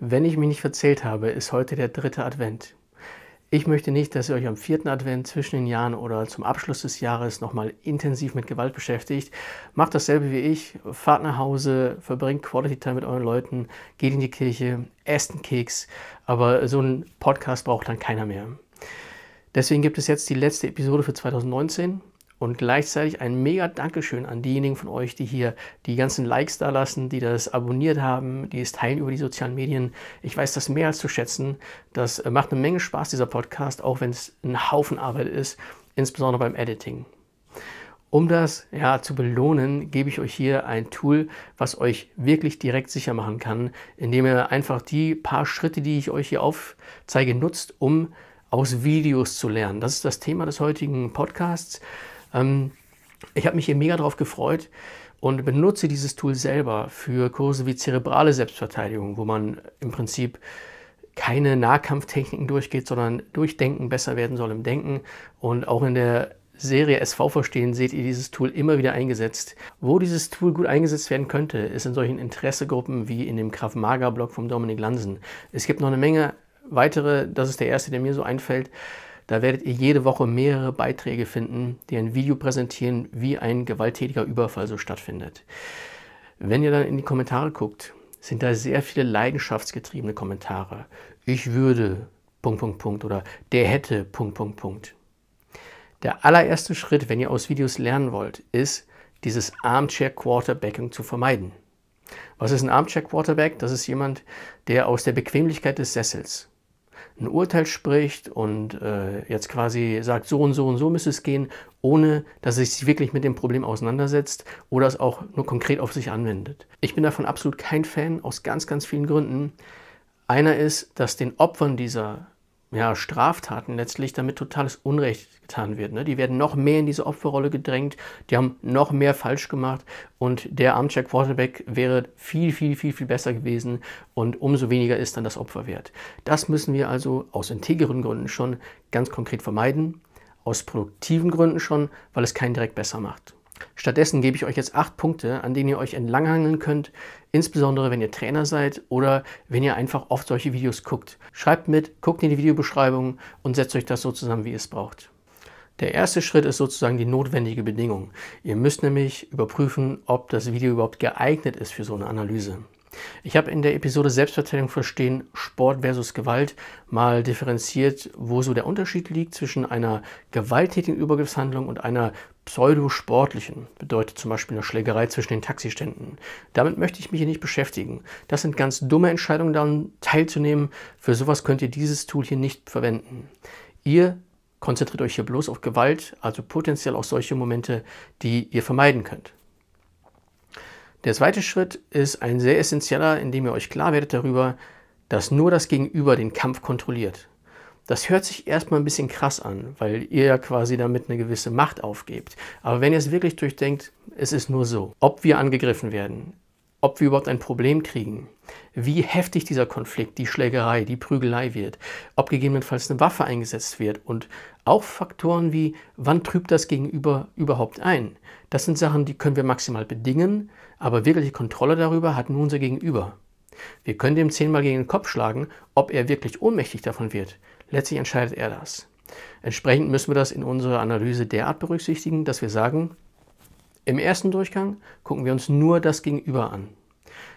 Wenn ich mich nicht verzählt habe, ist heute der dritte Advent. Ich möchte nicht, dass ihr euch am vierten Advent zwischen den Jahren oder zum Abschluss des Jahres nochmal intensiv mit Gewalt beschäftigt. Macht dasselbe wie ich, fahrt nach Hause, verbringt Quality Time mit euren Leuten, geht in die Kirche, esst einen Keks, aber so einen Podcast braucht dann keiner mehr. Deswegen gibt es jetzt die letzte Episode für 2019 und gleichzeitig ein mega Dankeschön an diejenigen von euch, die hier die ganzen Likes da lassen, die das abonniert haben, die es teilen über die sozialen Medien. Ich weiß das mehr als zu schätzen. Das äh, macht eine Menge Spaß, dieser Podcast, auch wenn es ein Haufen Arbeit ist, insbesondere beim Editing. Um das ja, zu belohnen, gebe ich euch hier ein Tool, was euch wirklich direkt sicher machen kann, indem ihr einfach die paar Schritte, die ich euch hier aufzeige, nutzt, um aus Videos zu lernen. Das ist das Thema des heutigen Podcasts. Ähm, ich habe mich hier mega drauf gefreut und benutze dieses Tool selber für Kurse wie zerebrale Selbstverteidigung, wo man im Prinzip keine Nahkampftechniken durchgeht, sondern durchdenken besser werden soll im Denken. Und auch in der Serie SV verstehen seht ihr dieses Tool immer wieder eingesetzt. Wo dieses Tool gut eingesetzt werden könnte, ist in solchen Interessegruppen wie in dem Krav Maga Blog von Dominik Lansen. Es gibt noch eine Menge weitere, das ist der erste, der mir so einfällt. Da werdet ihr jede Woche mehrere Beiträge finden, die ein Video präsentieren, wie ein gewalttätiger Überfall so stattfindet. Wenn ihr dann in die Kommentare guckt, sind da sehr viele leidenschaftsgetriebene Kommentare. Ich würde, Punkt, Punkt, Punkt oder der hätte, Punkt, Punkt, Punkt. Der allererste Schritt, wenn ihr aus Videos lernen wollt, ist, dieses Armchair Quarterbacking zu vermeiden. Was ist ein Armchair Quarterback? Das ist jemand, der aus der Bequemlichkeit des Sessels ein Urteil spricht und äh, jetzt quasi sagt, so und so und so müsste es gehen, ohne dass es sich wirklich mit dem Problem auseinandersetzt oder es auch nur konkret auf sich anwendet. Ich bin davon absolut kein Fan, aus ganz, ganz vielen Gründen. Einer ist, dass den Opfern dieser ja, Straftaten letztlich damit totales Unrecht getan wird. Ne? Die werden noch mehr in diese Opferrolle gedrängt, die haben noch mehr falsch gemacht und der Armchair Quarterback wäre viel, viel, viel, viel besser gewesen und umso weniger ist dann das Opfer wert. Das müssen wir also aus integeren Gründen schon ganz konkret vermeiden, aus produktiven Gründen schon, weil es keinen direkt besser macht. Stattdessen gebe ich euch jetzt acht Punkte, an denen ihr euch entlanghangeln könnt, insbesondere wenn ihr Trainer seid oder wenn ihr einfach oft solche Videos guckt. Schreibt mit, guckt in die Videobeschreibung und setzt euch das so zusammen, wie ihr es braucht. Der erste Schritt ist sozusagen die notwendige Bedingung. Ihr müsst nämlich überprüfen, ob das Video überhaupt geeignet ist für so eine Analyse. Ich habe in der Episode Selbstverteidigung verstehen Sport versus Gewalt mal differenziert, wo so der Unterschied liegt zwischen einer gewalttätigen Übergriffshandlung und einer pseudosportlichen. Bedeutet zum Beispiel eine Schlägerei zwischen den Taxiständen. Damit möchte ich mich hier nicht beschäftigen. Das sind ganz dumme Entscheidungen, daran teilzunehmen. Für sowas könnt ihr dieses Tool hier nicht verwenden. Ihr konzentriert euch hier bloß auf Gewalt, also potenziell auch solche Momente, die ihr vermeiden könnt. Der zweite Schritt ist ein sehr essentieller, indem ihr euch klar werdet darüber, dass nur das Gegenüber den Kampf kontrolliert. Das hört sich erstmal ein bisschen krass an, weil ihr ja quasi damit eine gewisse Macht aufgebt. Aber wenn ihr es wirklich durchdenkt, es ist nur so. Ob wir angegriffen werden, ob wir überhaupt ein Problem kriegen, wie heftig dieser Konflikt, die Schlägerei, die Prügelei wird, ob gegebenenfalls eine Waffe eingesetzt wird und auch Faktoren wie, wann trübt das Gegenüber überhaupt ein. Das sind Sachen, die können wir maximal bedingen, aber wirkliche Kontrolle darüber hat nur unser Gegenüber. Wir können dem zehnmal gegen den Kopf schlagen, ob er wirklich ohnmächtig davon wird. Letztlich entscheidet er das. Entsprechend müssen wir das in unserer Analyse derart berücksichtigen, dass wir sagen, im ersten Durchgang gucken wir uns nur das Gegenüber an.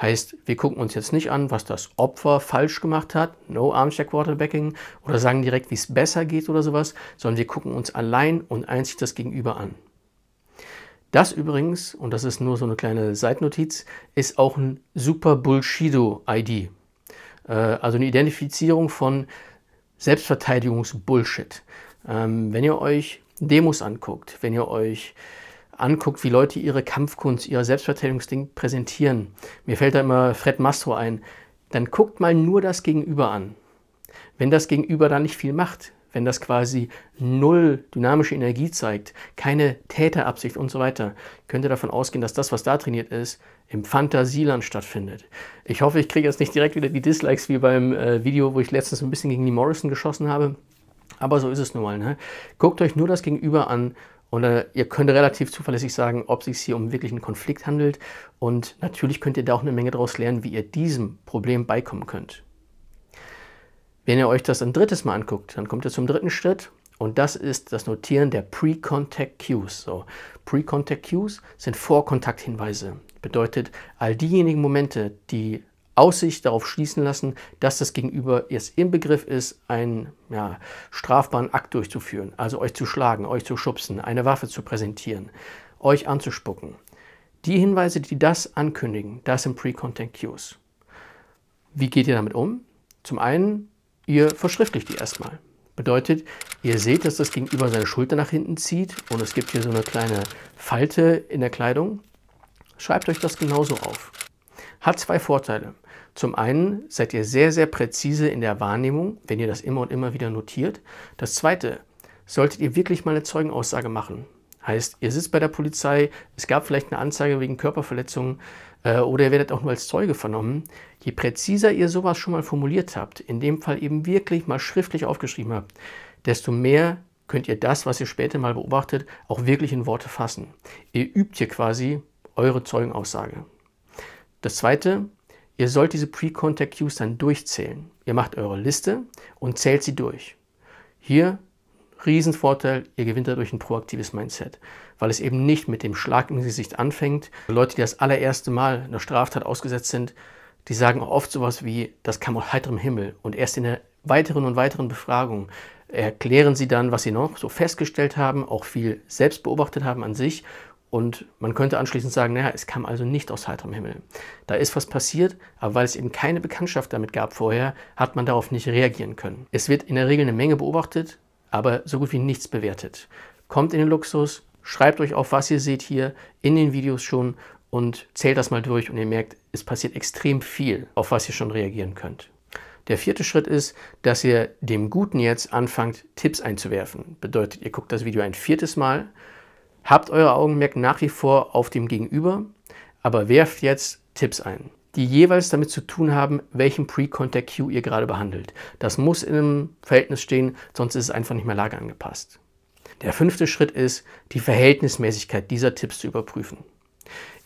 Heißt, wir gucken uns jetzt nicht an, was das Opfer falsch gemacht hat, no Armchair Quarterbacking, oder sagen direkt, wie es besser geht oder sowas, sondern wir gucken uns allein und einzig das Gegenüber an. Das übrigens, und das ist nur so eine kleine Seitennotiz, ist auch ein Super Bullshido-ID. Äh, also eine Identifizierung von Selbstverteidigungs-Bullshit. Ähm, wenn ihr euch Demos anguckt, wenn ihr euch anguckt, wie Leute ihre Kampfkunst, ihr Selbstverteidigungsding präsentieren. Mir fällt da immer Fred Mastro ein. Dann guckt mal nur das Gegenüber an. Wenn das Gegenüber da nicht viel macht, wenn das quasi null dynamische Energie zeigt, keine Täterabsicht und so weiter, könnt ihr davon ausgehen, dass das, was da trainiert ist, im Fantasieland stattfindet. Ich hoffe, ich kriege jetzt nicht direkt wieder die Dislikes wie beim äh, Video, wo ich letztens ein bisschen gegen die Morrison geschossen habe. Aber so ist es nun mal. Ne? Guckt euch nur das Gegenüber an und äh, ihr könnt relativ zuverlässig sagen, ob es sich hier um wirklich einen Konflikt handelt. Und natürlich könnt ihr da auch eine Menge daraus lernen, wie ihr diesem Problem beikommen könnt. Wenn ihr euch das ein drittes Mal anguckt, dann kommt ihr zum dritten Schritt. Und das ist das Notieren der Pre-Contact Cues. So, Pre-Contact Cues sind Vorkontakthinweise. Bedeutet, all diejenigen Momente, die Aussicht darauf schließen lassen, dass das Gegenüber jetzt im Begriff ist, einen ja, strafbaren Akt durchzuführen, also euch zu schlagen, euch zu schubsen, eine Waffe zu präsentieren, euch anzuspucken. Die Hinweise, die das ankündigen, das sind Pre-Content Cues. Wie geht ihr damit um? Zum einen, ihr verschriftlicht die erstmal. Bedeutet, ihr seht, dass das Gegenüber seine Schulter nach hinten zieht und es gibt hier so eine kleine Falte in der Kleidung. Schreibt euch das genauso auf. Hat zwei Vorteile. Zum einen seid ihr sehr, sehr präzise in der Wahrnehmung, wenn ihr das immer und immer wieder notiert. Das zweite, solltet ihr wirklich mal eine Zeugenaussage machen. Heißt, ihr sitzt bei der Polizei, es gab vielleicht eine Anzeige wegen Körperverletzungen äh, oder ihr werdet auch nur als Zeuge vernommen. Je präziser ihr sowas schon mal formuliert habt, in dem Fall eben wirklich mal schriftlich aufgeschrieben habt, desto mehr könnt ihr das, was ihr später mal beobachtet, auch wirklich in Worte fassen. Ihr übt hier quasi eure Zeugenaussage. Das Zweite, Ihr sollt diese Pre-Contact Cues dann durchzählen. Ihr macht eure Liste und zählt sie durch. Hier Riesenvorteil, ihr gewinnt dadurch ein proaktives Mindset, weil es eben nicht mit dem Schlag im Gesicht anfängt. Leute, die das allererste Mal einer Straftat ausgesetzt sind, die sagen auch oft sowas wie, das kam aus heiterem Himmel. Und erst in der weiteren und weiteren Befragung erklären sie dann, was sie noch so festgestellt haben, auch viel selbst beobachtet haben an sich und man könnte anschließend sagen, naja, es kam also nicht aus heiterem Himmel. Da ist was passiert, aber weil es eben keine Bekanntschaft damit gab vorher, hat man darauf nicht reagieren können. Es wird in der Regel eine Menge beobachtet, aber so gut wie nichts bewertet. Kommt in den Luxus, schreibt euch auf, was ihr seht hier in den Videos schon und zählt das mal durch und ihr merkt, es passiert extrem viel, auf was ihr schon reagieren könnt. Der vierte Schritt ist, dass ihr dem Guten jetzt anfangt, Tipps einzuwerfen. Bedeutet, ihr guckt das Video ein viertes Mal Habt euer Augenmerk nach wie vor auf dem Gegenüber, aber werft jetzt Tipps ein, die jeweils damit zu tun haben, welchen Pre-Contact Cue ihr gerade behandelt. Das muss in einem Verhältnis stehen, sonst ist es einfach nicht mehr lageangepasst. Der fünfte Schritt ist, die Verhältnismäßigkeit dieser Tipps zu überprüfen.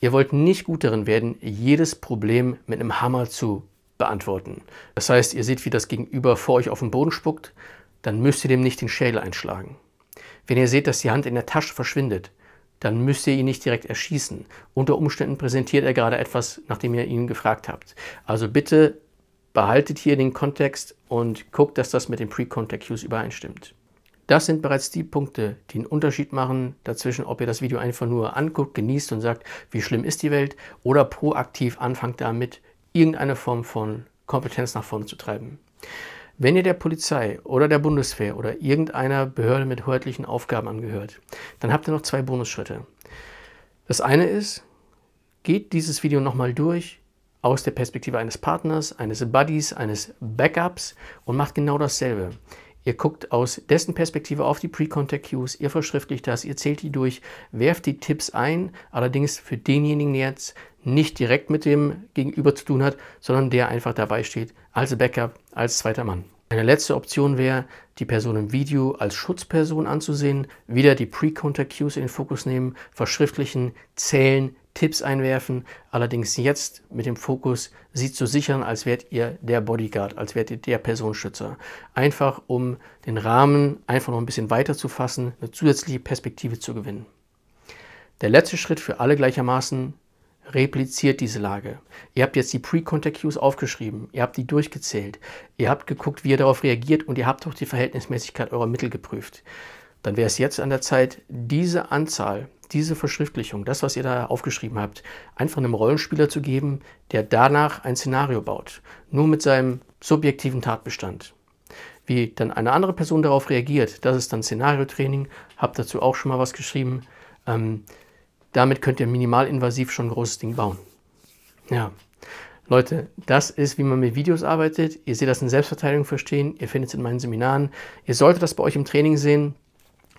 Ihr wollt nicht gut darin werden, jedes Problem mit einem Hammer zu beantworten. Das heißt, ihr seht, wie das Gegenüber vor euch auf den Boden spuckt, dann müsst ihr dem nicht den Schädel einschlagen. Wenn ihr seht, dass die Hand in der Tasche verschwindet, dann müsst ihr ihn nicht direkt erschießen. Unter Umständen präsentiert er gerade etwas, nachdem ihr ihn gefragt habt. Also bitte behaltet hier den Kontext und guckt, dass das mit den Pre-Contact-Cues übereinstimmt. Das sind bereits die Punkte, die einen Unterschied machen dazwischen, ob ihr das Video einfach nur anguckt, genießt und sagt, wie schlimm ist die Welt, oder proaktiv anfangt damit, irgendeine Form von Kompetenz nach vorne zu treiben. Wenn ihr der Polizei oder der Bundeswehr oder irgendeiner Behörde mit behördlichen Aufgaben angehört, dann habt ihr noch zwei Bonusschritte. Das eine ist, geht dieses Video nochmal durch aus der Perspektive eines Partners, eines Buddies, eines Backups und macht genau dasselbe. Ihr guckt aus dessen Perspektive auf die Pre-Contact-Cues, ihr verschriftlicht das, ihr zählt die durch, werft die Tipps ein, allerdings für denjenigen jetzt, nicht direkt mit dem Gegenüber zu tun hat, sondern der einfach dabei steht als Backup, als zweiter Mann. Eine letzte Option wäre, die Person im Video als Schutzperson anzusehen, wieder die Pre-Contact-Cues in den Fokus nehmen, verschriftlichen, zählen, Tipps einwerfen, allerdings jetzt mit dem Fokus, sie zu sichern, als wärt ihr der Bodyguard, als wärt ihr der Personenschützer. Einfach um den Rahmen einfach noch ein bisschen weiter zu fassen, eine zusätzliche Perspektive zu gewinnen. Der letzte Schritt für alle gleichermaßen repliziert diese Lage. Ihr habt jetzt die Pre-Contact-Cues aufgeschrieben, ihr habt die durchgezählt, ihr habt geguckt, wie ihr darauf reagiert und ihr habt auch die Verhältnismäßigkeit eurer Mittel geprüft. Dann wäre es jetzt an der Zeit, diese Anzahl, diese Verschriftlichung, das, was ihr da aufgeschrieben habt, einfach einem Rollenspieler zu geben, der danach ein Szenario baut. Nur mit seinem subjektiven Tatbestand. Wie dann eine andere Person darauf reagiert, das ist dann Szenariotraining, habt dazu auch schon mal was geschrieben. Ähm, damit könnt ihr minimalinvasiv schon ein großes Ding bauen. Ja. Leute, das ist, wie man mit Videos arbeitet. Ihr seht das in Selbstverteidigung verstehen. Ihr findet es in meinen Seminaren. Ihr solltet das bei euch im Training sehen.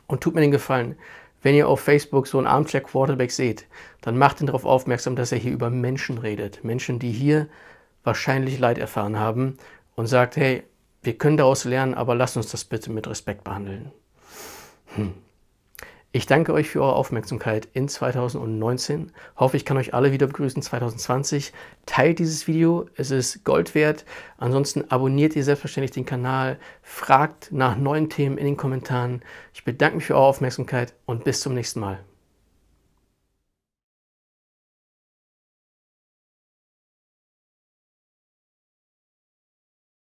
Und tut mir den Gefallen, wenn ihr auf Facebook so einen Armchair Quarterback seht, dann macht ihn darauf aufmerksam, dass er hier über Menschen redet. Menschen, die hier wahrscheinlich Leid erfahren haben und sagt, hey, wir können daraus lernen, aber lasst uns das bitte mit Respekt behandeln. Hm. Ich danke euch für eure Aufmerksamkeit in 2019. Hoffe, ich kann euch alle wieder begrüßen 2020. Teilt dieses Video, es ist Gold wert. Ansonsten abonniert ihr selbstverständlich den Kanal, fragt nach neuen Themen in den Kommentaren. Ich bedanke mich für eure Aufmerksamkeit und bis zum nächsten Mal.